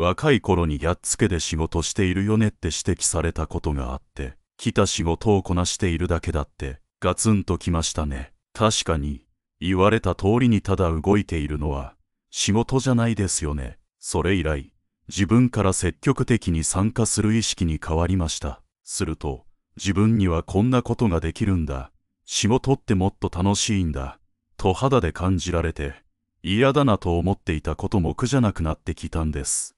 若い頃にやっつけで仕事しているよねって指摘されたことがあって、来た仕事をこなしているだけだって、ガツンと来ましたね。確かに、言われた通りにただ動いているのは、仕事じゃないですよね。それ以来、自分から積極的に参加する意識に変わりました。すると、自分にはこんなことができるんだ。仕事ってもっと楽しいんだ。と肌で感じられて、嫌だなと思っていたことも苦じゃなくなってきたんです。